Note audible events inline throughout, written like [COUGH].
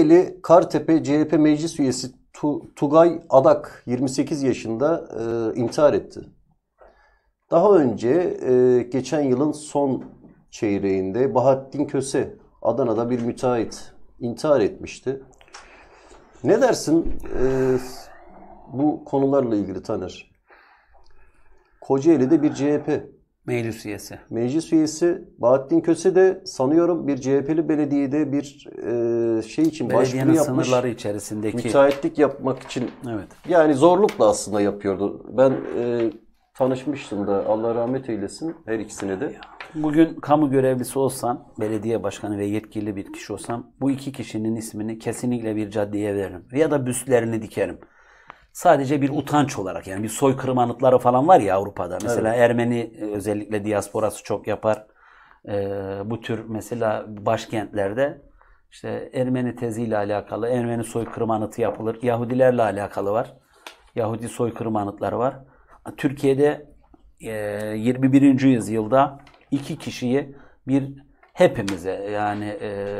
Tunceli Kartepe CHP meclis üyesi tu, Tugay Adak 28 yaşında e, intihar etti. Daha önce e, geçen yılın son çeyreğinde Bahattin Köse Adana'da bir müteahhit intihar etmişti. Ne dersin e, bu konularla ilgili Taner? Kocaeli'de bir CHP Meclis üyesi. Meclis üyesi Bahattin Köse de sanıyorum bir CHP'li belediyede bir e, şey için başvuru yapmış. sınırları içerisindeki. Müteahhitlik yapmak için. Evet. Yani zorlukla aslında yapıyordu. Ben e, tanışmıştım da Allah rahmet eylesin her ikisini de. Bugün kamu görevlisi olsam, belediye başkanı ve yetkili bir kişi olsam bu iki kişinin ismini kesinlikle bir caddeye veririm. Ya da büstlerini dikerim sadece bir utanç olarak yani bir soykırım anıtları falan var ya Avrupa'da. Mesela evet. Ermeni e, özellikle diasporası çok yapar. Ee, bu tür mesela başkentlerde işte Ermeni teziyle alakalı, Ermeni soykırım anıtı yapılır. Yahudilerle alakalı var. Yahudi soykırım anıtları var. Türkiye'de 21. E, yüzyılda iki kişiyi bir hepimize yani e,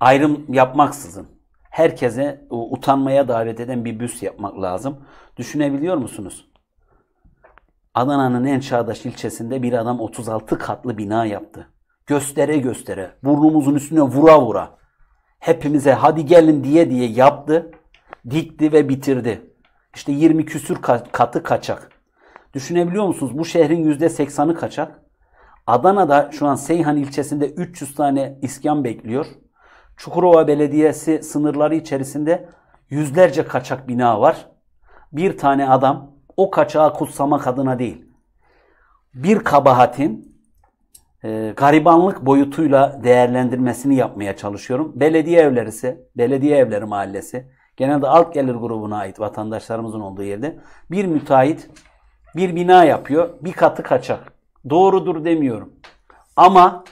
ayrım yapmaksızın herkese utanmaya davet eden bir büs yapmak lazım. Düşünebiliyor musunuz? Adana'nın en çağdaş ilçesinde bir adam 36 katlı bina yaptı. Göstere göstere, burnumuzun üstüne vura vura. Hepimize hadi gelin diye diye yaptı, dikti ve bitirdi. İşte 20 küsür katı kaçak. Düşünebiliyor musunuz? Bu şehrin %80'i kaçak. Adana'da şu an Seyhan ilçesinde 300 tane iskan bekliyor. Çukurova Belediyesi sınırları içerisinde yüzlerce kaçak bina var. Bir tane adam o kaçağı kutsamak adına değil. Bir kabahatin e, garibanlık boyutuyla değerlendirmesini yapmaya çalışıyorum. Belediye evleri ise, belediye evleri mahallesi, genelde alt gelir grubuna ait vatandaşlarımızın olduğu yerde bir müteahhit bir bina yapıyor. Bir katı kaçak. Doğrudur demiyorum. Ama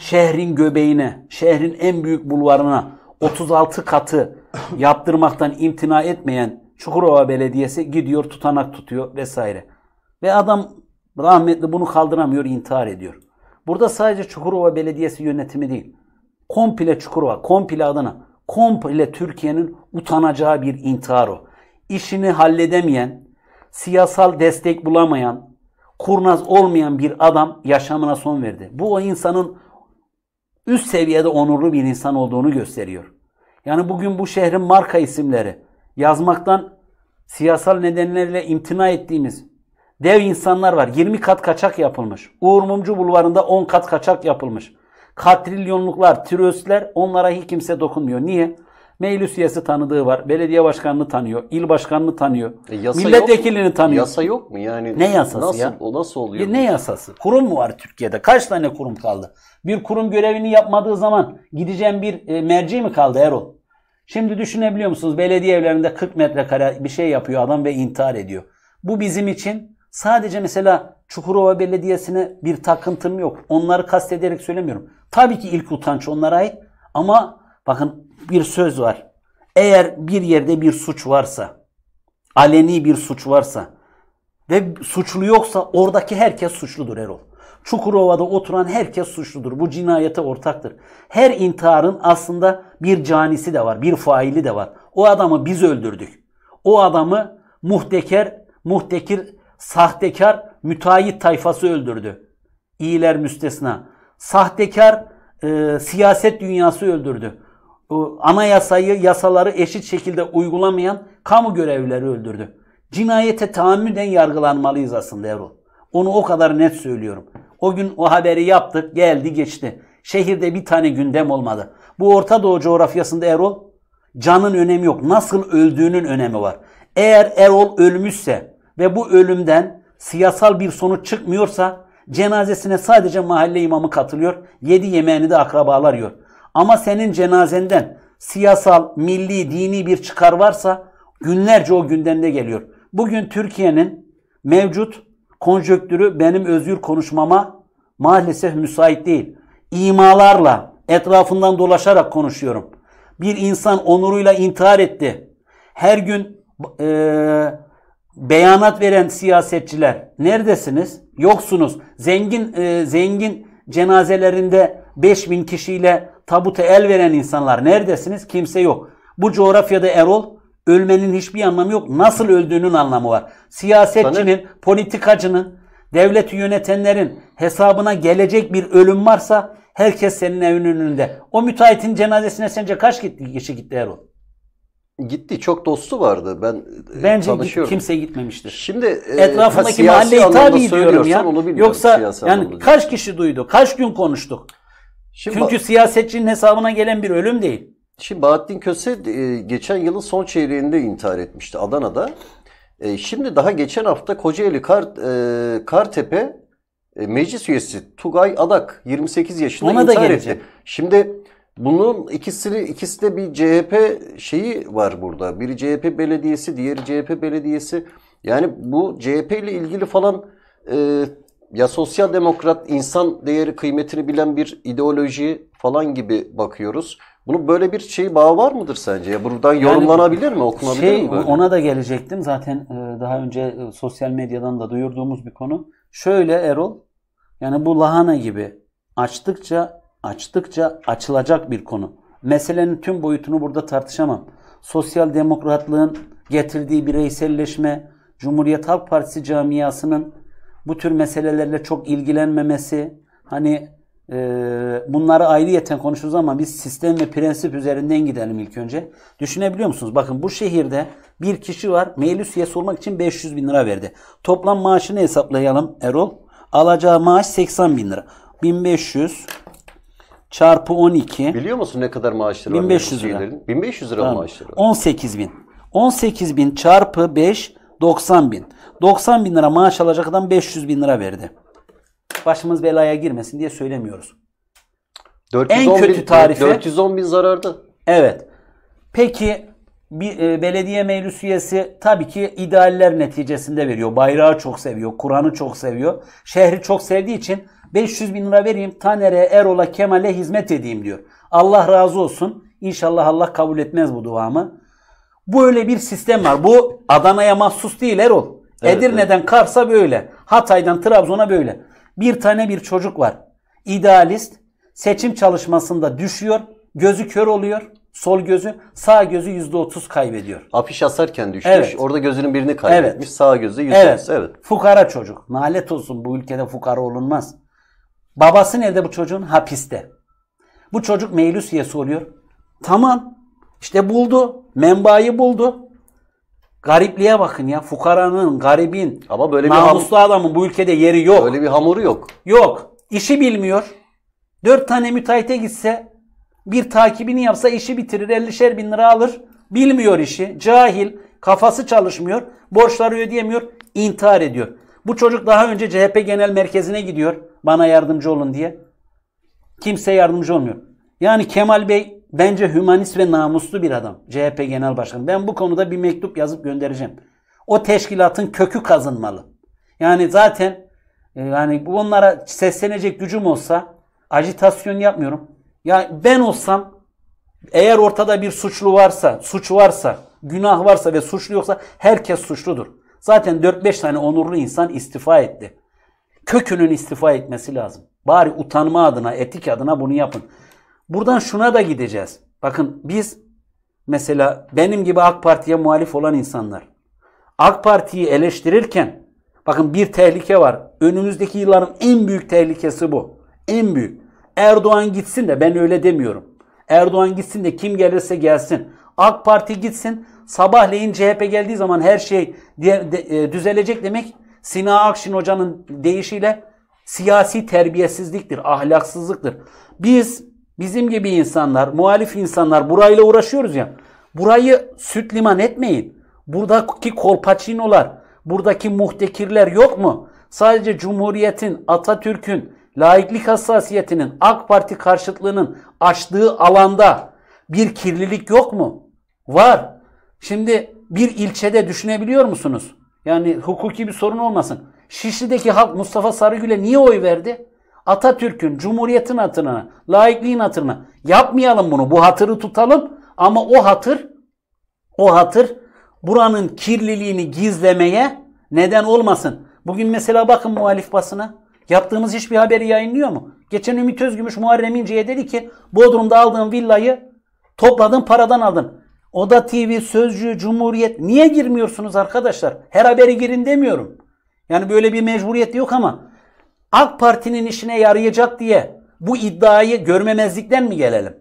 şehrin göbeğine, şehrin en büyük bulvarına 36 katı [COUGHS] yaptırmaktan imtina etmeyen Çukurova Belediyesi gidiyor tutanak tutuyor vesaire. Ve adam rahmetli bunu kaldıramıyor intihar ediyor. Burada sadece Çukurova Belediyesi yönetimi değil. Komple Çukurova, komple Adana, komple Türkiye'nin utanacağı bir intihar o. İşini halledemeyen, siyasal destek bulamayan, kurnaz olmayan bir adam yaşamına son verdi. Bu o insanın üst seviyede onurlu bir insan olduğunu gösteriyor. Yani bugün bu şehrin marka isimleri yazmaktan siyasal nedenlerle imtina ettiğimiz dev insanlar var. 20 kat kaçak yapılmış. Uğur Mumcu bulvarında 10 kat kaçak yapılmış. Katrilyonluklar, tröstler onlara hiç kimse dokunmuyor. Niye? Meclis üyesi tanıdığı var. Belediye başkanını tanıyor. il başkanını tanıyor. E yasa milletvekilini yok. tanıyor. Yasa yok mu yani? Ne yasası nasıl, ya? O nasıl oluyor? E ne yasası? Kurum mu var Türkiye'de? Kaç tane kurum kaldı? Bir kurum görevini yapmadığı zaman gideceğim bir e, merci mi kaldı Erol? Şimdi düşünebiliyor musunuz? Belediye evlerinde 40 metrekare bir şey yapıyor adam ve intihar ediyor. Bu bizim için sadece mesela Çukurova Belediyesi'ne bir takıntım yok. Onları kastederek söylemiyorum. Tabii ki ilk utanç onlara ait ama bakın bir söz var. Eğer bir yerde bir suç varsa, aleni bir suç varsa ve suçlu yoksa oradaki herkes suçludur Erol. Çukurova'da oturan herkes suçludur. Bu cinayete ortaktır. Her intiharın aslında bir canisi de var, bir faili de var. O adamı biz öldürdük. O adamı muhteker, muhtekir, sahtekar, müteahhit tayfası öldürdü. İyiler müstesna. Sahtekar, e, siyaset dünyası öldürdü anayasayı, yasaları eşit şekilde uygulamayan kamu görevlileri öldürdü. Cinayete tahammüden yargılanmalıyız aslında Erol. Onu o kadar net söylüyorum. O gün o haberi yaptık, geldi geçti. Şehirde bir tane gündem olmadı. Bu Orta Doğu coğrafyasında Erol, canın önemi yok. Nasıl öldüğünün önemi var. Eğer Erol ölmüşse ve bu ölümden siyasal bir sonuç çıkmıyorsa cenazesine sadece mahalle imamı katılıyor. Yedi yemeğini de akrabalar yiyor. Ama senin cenazenden siyasal, milli, dini bir çıkar varsa günlerce o gündemde geliyor. Bugün Türkiye'nin mevcut konjöktürü benim özgür konuşmama maalesef müsait değil. İmalarla, etrafından dolaşarak konuşuyorum. Bir insan onuruyla intihar etti. Her gün e, beyanat veren siyasetçiler neredesiniz? Yoksunuz. Zengin e, zengin cenazelerinde 5000 kişiyle tabuta el veren insanlar neredesiniz? Kimse yok. Bu coğrafyada Erol ölmenin hiçbir anlamı yok. Nasıl öldüğünün anlamı var. Siyasetçinin, Sana... politikacının, devleti yönetenlerin hesabına gelecek bir ölüm varsa herkes senin evin önünde. O müteahhitin cenazesine sence kaç gitti, kişi gitti Erol? Gitti. Çok dostu vardı. Ben e, Bence tanışıyorum. kimse gitmemiştir. Şimdi e, etrafındaki mahalleyi tabi diyorum ya. Yoksa yani kaç kişi duydu? Kaç gün konuştuk? Şimdi Çünkü bak, siyasetçinin hesabına gelen bir ölüm değil. Şimdi Bahattin Köse e, geçen yılın son çeyreğinde intihar etmişti Adana'da. E, şimdi daha geçen hafta Kocaeli Kart, e, Kartepe meclis üyesi Tugay Adak 28 yaşında Ona intihar etti. Şimdi bunun ikisini ikisi de bir CHP şeyi var burada. Biri CHP belediyesi, diğeri CHP belediyesi. Yani bu CHP ile ilgili falan e, ya sosyal demokrat insan değeri kıymetini bilen bir ideoloji falan gibi bakıyoruz. Bunun böyle bir şey bağı var mıdır sence? Ya buradan yani, yorumlanabilir mi? Okunabilir şey, mi böyle? Ona da gelecektim. Zaten e, daha önce e, sosyal medyadan da duyurduğumuz bir konu. Şöyle Erol, yani bu lahana gibi açtıkça açtıkça açılacak bir konu. Meselenin tüm boyutunu burada tartışamam. Sosyal demokratlığın getirdiği bireyselleşme, Cumhuriyet Halk Partisi camiasının bu tür meselelerle çok ilgilenmemesi, hani e, bunları ayrıyeten konuşuruz ama biz sistem ve prensip üzerinden gidelim ilk önce. Düşünebiliyor musunuz? Bakın bu şehirde bir kişi var meclis üyesi olmak için 500 bin lira verdi. Toplam maaşını hesaplayalım Erol. Alacağı maaş 80 bin lira. 1500 çarpı 12. Biliyor musun ne kadar maaşları 1500 var? 1500 lira. 1500 lira tamam. maaşları var. 18 bin. 18 bin çarpı 5 90 bin. 90 bin lira maaş alacak adam 500 bin lira verdi. Başımız belaya girmesin diye söylemiyoruz. 410 en kötü bin, tarife. 410 bin zararda. Evet. Peki bir e, belediye meclis üyesi tabii ki idealler neticesinde veriyor. Bayrağı çok seviyor, Kur'an'ı çok seviyor. Şehri çok sevdiği için 500 bin lira vereyim Taner'e, Erol'a, Kemal'e hizmet edeyim diyor. Allah razı olsun. İnşallah Allah kabul etmez bu duamı. Bu öyle bir sistem var. Bu Adana'ya mahsus değil Erol. Evet, Edirne'den evet. Kars'a böyle. Hatay'dan Trabzon'a böyle. Bir tane bir çocuk var. İdealist. Seçim çalışmasında düşüyor. Gözü kör oluyor. Sol gözü. Sağ gözü yüzde otuz kaybediyor. Afiş asarken düşmüş. Evet. Orada gözünün birini kaybetmiş. Evet. Sağ gözü yüzde. Evet. evet. Fukara çocuk. Nalet olsun bu ülkede fukara olunmaz. Babası nerede bu çocuğun? Hapiste. Bu çocuk meclis üyesi oluyor. Tamam işte buldu. Menbaayı buldu. Garipliğe bakın ya. Fukaranın, garibin, Ama böyle bir namuslu adamın bu ülkede yeri yok. Böyle bir hamuru yok. Yok. İşi bilmiyor. Dört tane müteahhite gitse bir takibini yapsa işi bitirir. 50'şer bin lira alır. Bilmiyor işi. Cahil. Kafası çalışmıyor. Borçları ödeyemiyor. intihar ediyor. Bu çocuk daha önce CHP Genel Merkezi'ne gidiyor. Bana yardımcı olun diye. Kimse yardımcı olmuyor. Yani Kemal Bey Bence hümanist ve namuslu bir adam. CHP Genel Başkanı. Ben bu konuda bir mektup yazıp göndereceğim. O teşkilatın kökü kazınmalı. Yani zaten e, yani onlara seslenecek gücüm olsa ajitasyon yapmıyorum. Ya ben olsam eğer ortada bir suçlu varsa, suç varsa, günah varsa ve suçlu yoksa herkes suçludur. Zaten 4-5 tane onurlu insan istifa etti. Kökünün istifa etmesi lazım. Bari utanma adına, etik adına bunu yapın. Buradan şuna da gideceğiz. Bakın biz mesela benim gibi AK Parti'ye muhalif olan insanlar AK Parti'yi eleştirirken bakın bir tehlike var. Önümüzdeki yılların en büyük tehlikesi bu. En büyük. Erdoğan gitsin de ben öyle demiyorum. Erdoğan gitsin de kim gelirse gelsin. AK Parti gitsin. Sabahleyin CHP geldiği zaman her şey e, düzelecek demek Sina Akşin hocanın deyişiyle siyasi terbiyesizliktir, ahlaksızlıktır. Biz Bizim gibi insanlar, muhalif insanlar burayla uğraşıyoruz ya. Burayı süt liman etmeyin. Buradaki kolpaçinolar, buradaki muhtekirler yok mu? Sadece Cumhuriyet'in, Atatürk'ün, laiklik hassasiyetinin, AK Parti karşıtlığının açtığı alanda bir kirlilik yok mu? Var. Şimdi bir ilçede düşünebiliyor musunuz? Yani hukuki bir sorun olmasın. Şişli'deki halk Mustafa Sarıgül'e niye oy verdi? Atatürk'ün, Cumhuriyet'in hatırına, laikliğin hatırına yapmayalım bunu. Bu hatırı tutalım ama o hatır, o hatır buranın kirliliğini gizlemeye neden olmasın. Bugün mesela bakın muhalif basına. Yaptığımız hiçbir haberi yayınlıyor mu? Geçen Ümit Özgümüş Muharrem İnce'ye dedi ki Bodrum'da aldığın villayı topladın paradan aldın. Oda TV, Sözcü, Cumhuriyet niye girmiyorsunuz arkadaşlar? Her haberi girin demiyorum. Yani böyle bir mecburiyet yok ama AK Parti'nin işine yarayacak diye bu iddiayı görmemezlikten mi gelelim?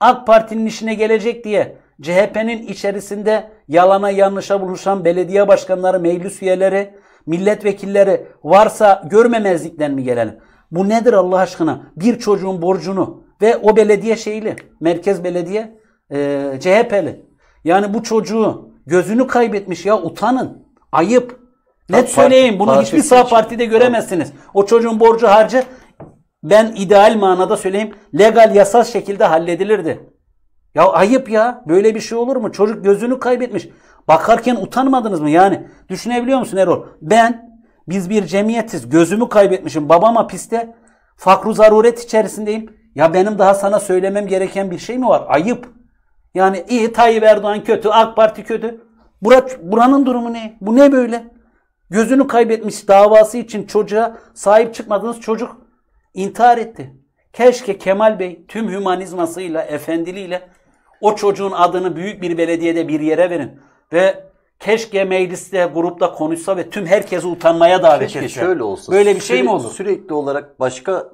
AK Parti'nin işine gelecek diye CHP'nin içerisinde yalana yanlışa buluşan belediye başkanları, meclis üyeleri, milletvekilleri varsa görmemezlikten mi gelelim? Bu nedir Allah aşkına? Bir çocuğun borcunu ve o belediye şeyli, merkez belediye e, CHP'li. Yani bu çocuğu gözünü kaybetmiş ya utanın. Ayıp. Net söyleyeyim bunu parti, hiçbir sağ partide göremezsiniz. O çocuğun borcu harcı ben ideal manada söyleyeyim legal yasal şekilde halledilirdi. Ya ayıp ya böyle bir şey olur mu? Çocuk gözünü kaybetmiş. Bakarken utanmadınız mı yani? Düşünebiliyor musun Erol? Ben biz bir cemiyetiz gözümü kaybetmişim babam hapiste fakru zaruret içerisindeyim. Ya benim daha sana söylemem gereken bir şey mi var? Ayıp. Yani iyi Tayyip Erdoğan kötü, AK Parti kötü. Burak, buranın durumu ne? Bu ne böyle? Gözünü kaybetmiş davası için çocuğa sahip çıkmadığınız çocuk intihar etti. Keşke Kemal Bey tüm hümanizmasıyla, efendiliğiyle o çocuğun adını büyük bir belediyede bir yere verin. Ve keşke mecliste, grupta konuşsa ve tüm herkesi utanmaya davet keşke etse. şöyle olsa. Böyle bir şey mi olur? Sürekli olarak başka